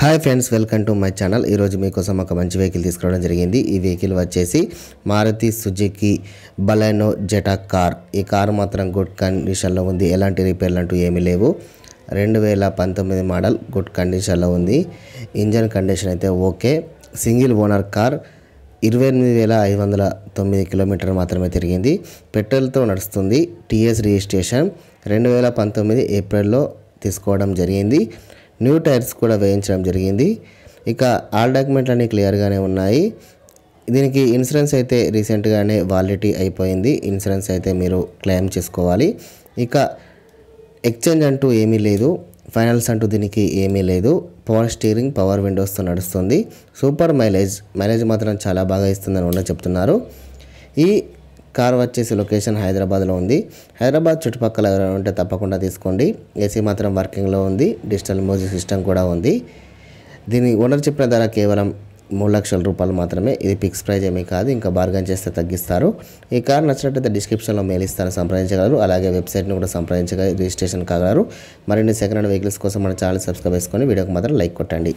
hi friends welcome to my channel ఈరోజు మీకోసం ఒక మంచి వెహికల్ తీసుకురావడం జరిగింది ఈ వెహికల్ వచ్చేసి Maruti Suzuki Baleno Zeta car ఈ కార్ మాత్రం గుడ్ కండిషన్లో ఉంది ఎలాంటి రిపేర్లు అంటూ ఏమీ లేవు రెండు వేల పంతొమ్మిది మోడల్ గుడ్ కండిషన్లో ఉంది ఇంజన్ కండిషన్ అయితే ఓకే సింగిల్ ఓనర్ కార్ ఇరవై ఎనిమిది వేల ఐదు వందల తొమ్మిది కిలోమీటర్ మాత్రమే తిరిగింది పెట్రోల్తో నడుస్తుంది టీఎస్ రిజిస్ట్రేషన్ రెండు వేల పంతొమ్మిది ఏప్రిల్లో తీసుకోవడం జరిగింది న్యూ టైర్స్ కూడా వేయించడం జరిగింది ఇక ఆల్ డాక్యుమెంట్లన్నీ క్లియర్గానే ఉన్నాయి దీనికి ఇన్సూరెన్స్ అయితే రీసెంట్గానే వాలిడిటీ అయిపోయింది ఇన్సూరెన్స్ అయితే మీరు క్లెయిమ్ చేసుకోవాలి ఇక ఎక్స్చేంజ్ అంటూ ఏమీ లేదు ఫైనల్స్ అంటూ దీనికి ఏమీ లేదు పవర్ స్టీరింగ్ పవర్ విండోస్తో నడుస్తుంది సూపర్ మైలేజ్ మైలేజ్ మాత్రం చాలా బాగా ఇస్తుందని కూడా చెప్తున్నారు ఈ కార్ వచ్చేసి లొకేషన్ హైదరాబాద్లో ఉంది హైదరాబాద్ చుట్టుపక్కల ఎవరైనా ఉంటే తప్పకుండా తీసుకోండి ఏసీ మాత్రం వర్కింగ్లో ఉంది డిజిటల్ మ్యూజిక్ సిస్టమ్ కూడా ఉంది దీని ఓనర్ చెప్పిన ధర కేవలం మూడు లక్షల రూపాయలు మాత్రమే ఇది ఫిక్స్ ప్రైజ్ ఏమీ కాదు ఇంకా బార్గెన్ చేస్తే తగ్గిస్తారు ఈ కార్ నచ్చినట్లయితే డిస్క్రిప్షన్లో మెయిల్ ఇస్తాను సంప్రదించగలరు అలాగే వెబ్సైట్ని కూడా సంప్రదించగ రిజిస్ట్రేషన్ కాగలరు మరిన్ని సెకండ్ హ్యాండ్ వెహికల్స్ కోసం మన ఛానల్ సబ్స్క్రైబ్ చేసుకొని వీడియోకి మాత్రం లైక్ కొట్టండి